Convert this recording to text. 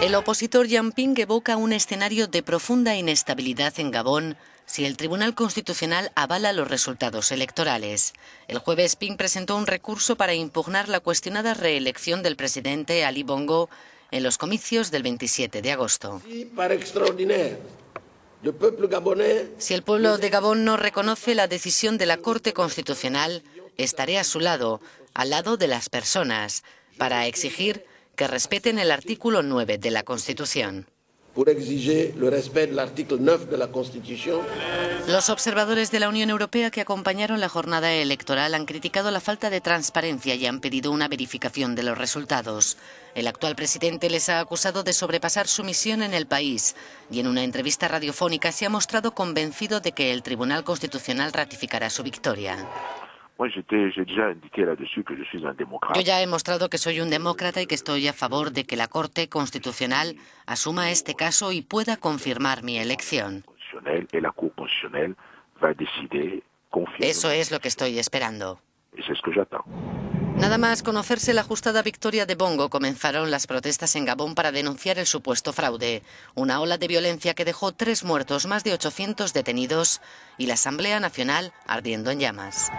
El opositor Ping evoca un escenario de profunda inestabilidad en Gabón si el Tribunal Constitucional avala los resultados electorales. El jueves Ping presentó un recurso para impugnar la cuestionada reelección del presidente Ali Bongo en los comicios del 27 de agosto. Si el pueblo de Gabón no reconoce la decisión de la Corte Constitucional, estaré a su lado, al lado de las personas, para exigir respeten el artículo 9 de la Constitución. Los observadores de la Unión Europea que acompañaron la jornada electoral han criticado la falta de transparencia y han pedido una verificación de los resultados. El actual presidente les ha acusado de sobrepasar su misión en el país y en una entrevista radiofónica se ha mostrado convencido de que el Tribunal Constitucional ratificará su victoria. Yo ya he mostrado que soy un demócrata y que estoy a favor de que la Corte Constitucional asuma este caso y pueda confirmar mi elección. Eso es lo que estoy esperando. Nada más conocerse la ajustada victoria de Bongo, comenzaron las protestas en Gabón para denunciar el supuesto fraude. Una ola de violencia que dejó tres muertos, más de 800 detenidos y la Asamblea Nacional ardiendo en llamas.